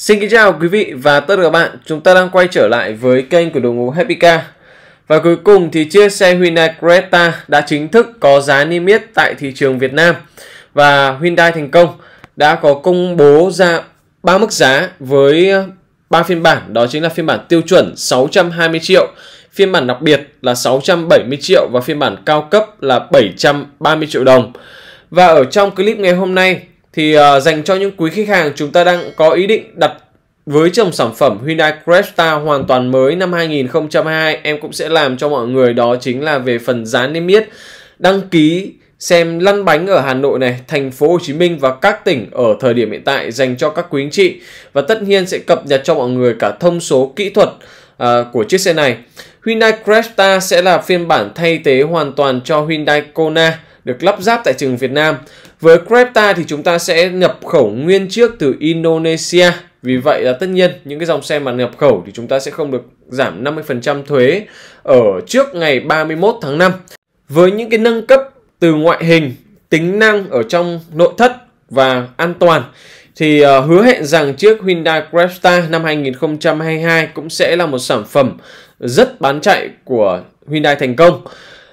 Xin kính chào quý vị và tất cả các bạn. Chúng ta đang quay trở lại với kênh của đồng hồ Happy Car. Và cuối cùng thì chiếc xe Hyundai Creta đã chính thức có giá niêm yết tại thị trường Việt Nam. Và Hyundai thành công đã có công bố ra ba mức giá với ba phiên bản, đó chính là phiên bản tiêu chuẩn 620 triệu, phiên bản đặc biệt là 670 triệu và phiên bản cao cấp là 730 triệu đồng. Và ở trong clip ngày hôm nay thì uh, dành cho những quý khách hàng chúng ta đang có ý định đặt với dòng sản phẩm Hyundai Cresta hoàn toàn mới năm 2022 em cũng sẽ làm cho mọi người đó chính là về phần giá niêm yết đăng ký xem lăn bánh ở Hà Nội này, thành phố Hồ Chí Minh và các tỉnh ở thời điểm hiện tại dành cho các quý anh chị và tất nhiên sẽ cập nhật cho mọi người cả thông số kỹ thuật uh, của chiếc xe này. Hyundai Cresta sẽ là phiên bản thay thế hoàn toàn cho Hyundai Kona được lắp ráp tại trường Việt Nam. Với Creta thì chúng ta sẽ nhập khẩu nguyên chiếc từ Indonesia. Vì vậy là tất nhiên những cái dòng xe mà nhập khẩu thì chúng ta sẽ không được giảm 50% thuế ở trước ngày 31 tháng 5. Với những cái nâng cấp từ ngoại hình, tính năng ở trong nội thất và an toàn thì ờ, hứa hẹn rằng chiếc Hyundai Cresta năm 2022 cũng sẽ là một sản phẩm rất bán chạy của Hyundai thành công.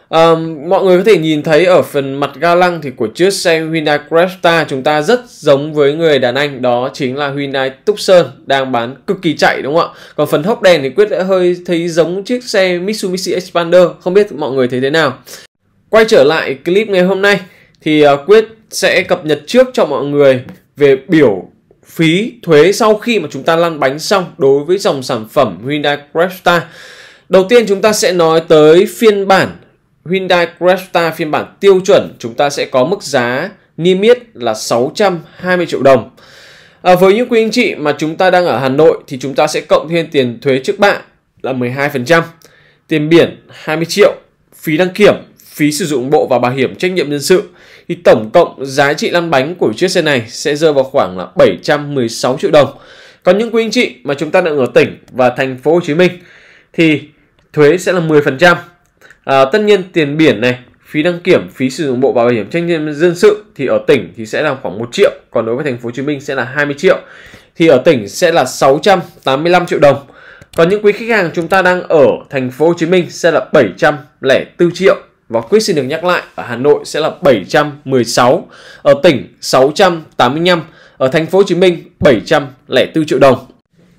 Um, mọi người có thể nhìn thấy ở phần mặt ga lăng thì của chiếc xe Hyundai Creta chúng ta rất giống với người đàn anh đó chính là Hyundai Tucson đang bán cực kỳ chạy đúng không ạ? Còn phần hốc đèn thì Quyết đã hơi thấy giống chiếc xe Mitsubishi Expander không biết mọi người thấy thế nào. Quay trở lại clip ngày hôm nay thì uh, Quyết sẽ cập nhật trước cho mọi người về biểu phí thuế sau khi mà chúng ta lăn bánh xong đối với dòng sản phẩm Hyundai Creta Đầu tiên chúng ta sẽ nói tới phiên bản Hyundai Creta phiên bản tiêu chuẩn chúng ta sẽ có mức giá niêm yết là 620 triệu đồng. À, với những quý anh chị mà chúng ta đang ở Hà Nội thì chúng ta sẽ cộng thêm tiền thuế trước bạ là 12%, tiền biển 20 triệu, phí đăng kiểm, phí sử dụng bộ và bảo hiểm trách nhiệm dân sự thì tổng cộng giá trị lăn bánh của chiếc xe này sẽ rơi vào khoảng là 716 triệu đồng. Còn những quý anh chị mà chúng ta đang ở tỉnh và thành phố Hồ Chí Minh thì thuế sẽ là 10%, à, tất nhiên tiền biển này phí đăng kiểm phí sử dụng bộ bảo hiểm trách nhiệm dân sự thì ở tỉnh thì sẽ là khoảng 1 triệu còn đối với thành phố Hồ Chí Minh sẽ là 20 triệu thì ở tỉnh sẽ là 685 triệu đồng còn những quý khách hàng chúng ta đang ở thành phố Hồ Chí Minh sẽ là 704 triệu và quyết xin được nhắc lại ở Hà Nội sẽ là 716 ở tỉnh 685 ở thành phố Hồ Chí Minh 704 triệu đồng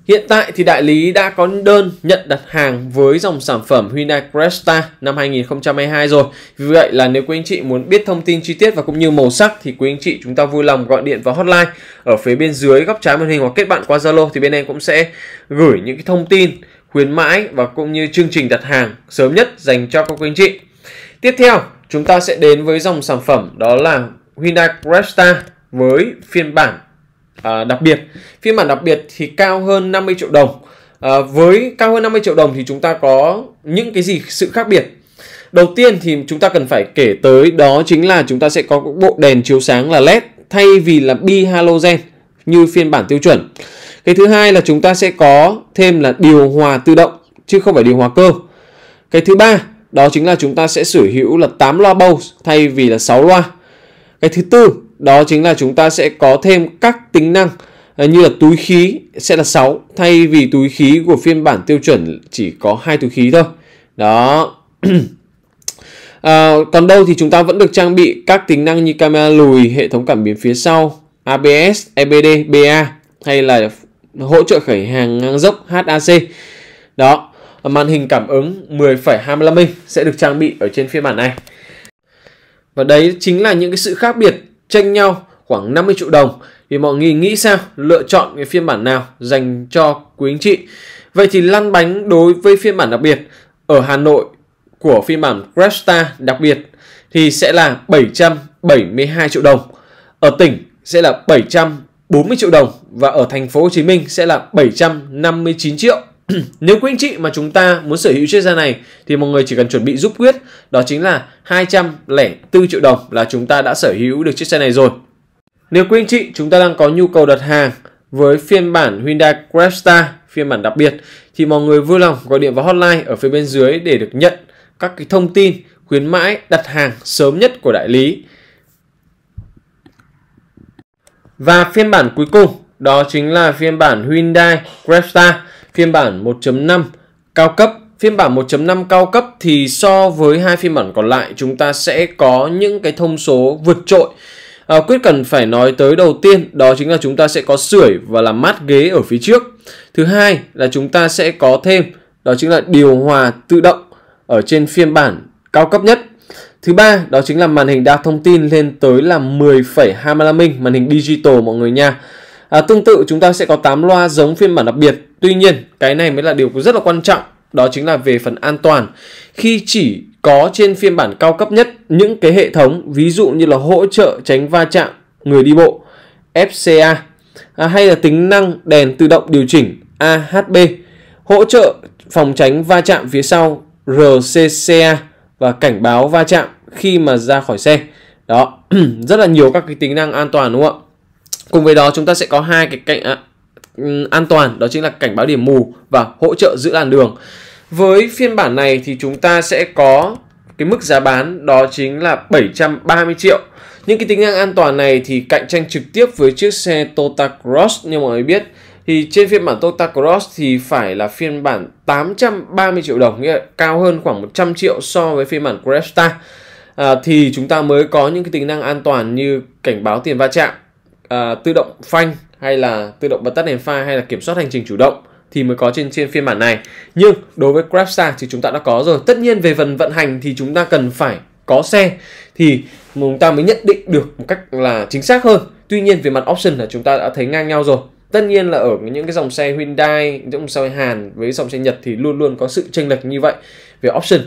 Hiện tại thì đại lý đã có đơn nhận đặt hàng với dòng sản phẩm Hyundai Cresta năm 2022 rồi. Vì vậy là nếu quý anh chị muốn biết thông tin chi tiết và cũng như màu sắc thì quý anh chị chúng ta vui lòng gọi điện vào hotline ở phía bên dưới góc trái màn hình hoặc kết bạn qua Zalo thì bên em cũng sẽ gửi những cái thông tin khuyến mãi và cũng như chương trình đặt hàng sớm nhất dành cho các quý anh chị. Tiếp theo, chúng ta sẽ đến với dòng sản phẩm đó là Hyundai Cresta với phiên bản À, đặc biệt phiên bản đặc biệt thì cao hơn 50 triệu đồng à, với cao hơn 50 triệu đồng thì chúng ta có những cái gì sự khác biệt đầu tiên thì chúng ta cần phải kể tới đó chính là chúng ta sẽ có bộ đèn chiếu sáng là led thay vì là bi halogen như phiên bản tiêu chuẩn cái thứ hai là chúng ta sẽ có thêm là điều hòa tự động chứ không phải điều hòa cơ cái thứ ba đó chính là chúng ta sẽ sở hữu là 8 loa Bose thay vì là 6 loa. Cái thứ tư đó chính là chúng ta sẽ có thêm các tính năng à, như là túi khí sẽ là 6 thay vì túi khí của phiên bản tiêu chuẩn chỉ có hai túi khí thôi đó à, còn đâu thì chúng ta vẫn được trang bị các tính năng như camera lùi hệ thống cảm biến phía sau ABS, EBD, BA hay là hỗ trợ khởi hàng ngang dốc HAC đó màn hình cảm ứng 10,25 inch sẽ được trang bị ở trên phiên bản này và đấy chính là những cái sự khác biệt tranh nhau khoảng 50 triệu đồng thì mọi người nghĩ sao lựa chọn cái phiên bản nào dành cho quý anh chị vậy thì lăn bánh đối với phiên bản đặc biệt ở Hà Nội của phiên bản Cresta đặc biệt thì sẽ là 772 triệu đồng ở tỉnh sẽ là 740 triệu đồng và ở thành phố Hồ Chí Minh sẽ là 759 triệu Nếu quý anh chị mà chúng ta muốn sở hữu chiếc xe này thì mọi người chỉ cần chuẩn bị giúp Quyết đó chính là 204 triệu đồng là chúng ta đã sở hữu được chiếc xe này rồi. Nếu quý anh chị chúng ta đang có nhu cầu đặt hàng với phiên bản Hyundai Cresta phiên bản đặc biệt thì mọi người vui lòng gọi điện vào hotline ở phía bên dưới để được nhận các cái thông tin khuyến mãi đặt hàng sớm nhất của đại lý. Và phiên bản cuối cùng đó chính là phiên bản Hyundai Cresta phiên bản 1.5 cao cấp phiên bản 1.5 cao cấp thì so với hai phiên bản còn lại chúng ta sẽ có những cái thông số vượt trội à, quyết cần phải nói tới đầu tiên đó chính là chúng ta sẽ có sưởi và làm mát ghế ở phía trước thứ hai là chúng ta sẽ có thêm đó chính là điều hòa tự động ở trên phiên bản cao cấp nhất Thứ ba đó chính là màn hình đa thông tin lên tới là 10,25 inch màn hình digital mọi người nha. À, tương tự chúng ta sẽ có 8 loa giống phiên bản đặc biệt Tuy nhiên, cái này mới là điều rất là quan trọng, đó chính là về phần an toàn. Khi chỉ có trên phiên bản cao cấp nhất những cái hệ thống ví dụ như là hỗ trợ tránh va chạm người đi bộ FCA à, hay là tính năng đèn tự động điều chỉnh AHB, hỗ trợ phòng tránh va chạm phía sau RCCA và cảnh báo va chạm khi mà ra khỏi xe. Đó, rất là nhiều các cái tính năng an toàn đúng không ạ? Cùng với đó chúng ta sẽ có hai cái cạnh à, Ừ, an toàn đó chính là cảnh báo điểm mù và hỗ trợ giữ làn đường với phiên bản này thì chúng ta sẽ có cái mức giá bán đó chính là 730 triệu những cái tính năng an toàn này thì cạnh tranh trực tiếp với chiếc xe Toyota Cross như mọi người biết thì trên phiên bản Toyota Cross thì phải là phiên bản 830 triệu đồng nghĩa là cao hơn khoảng 100 triệu so với phiên bản Cresta à, thì chúng ta mới có những cái tính năng an toàn như cảnh báo tiền va chạm à, tự động phanh hay là tự động bật tắt đèn pha hay là kiểm soát hành trình chủ động thì mới có trên trên phiên bản này nhưng đối với GrabStar thì chúng ta đã có rồi tất nhiên về phần vận hành thì chúng ta cần phải có xe thì chúng ta mới nhận định được một cách là chính xác hơn tuy nhiên về mặt option là chúng ta đã thấy ngang nhau rồi tất nhiên là ở những cái dòng xe Hyundai những dòng xe Hàn với dòng xe Nhật thì luôn luôn có sự chênh lệch như vậy về option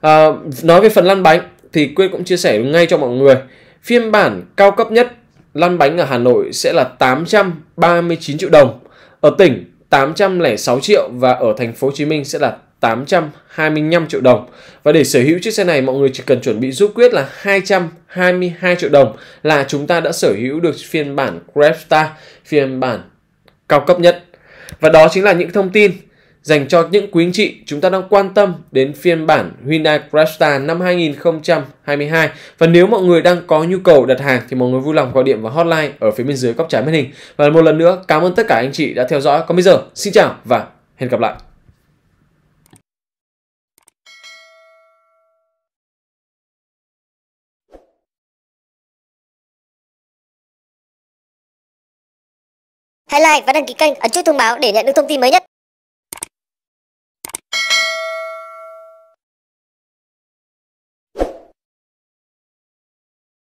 à, nói về phần lăn bánh thì Quyết cũng chia sẻ ngay cho mọi người phiên bản cao cấp nhất lăn bánh ở Hà Nội sẽ là 839 triệu đồng, ở tỉnh 806 triệu và ở thành phố Hồ Chí Minh sẽ là 825 triệu đồng. Và để sở hữu chiếc xe này mọi người chỉ cần chuẩn bị giúp quyết là 222 triệu đồng là chúng ta đã sở hữu được phiên bản Grabstar, phiên bản cao cấp nhất. Và đó chính là những thông tin dành cho những quý anh chị chúng ta đang quan tâm đến phiên bản Hyundai Cresta năm 2022 và nếu mọi người đang có nhu cầu đặt hàng thì mọi người vui lòng gọi điện vào hotline ở phía bên dưới góc trái màn hình và một lần nữa cảm ơn tất cả anh chị đã theo dõi còn bây giờ xin chào và hẹn gặp lại Hãy like và đăng ký kênh, ấn chuông thông báo để nhận được thông tin mới nhất.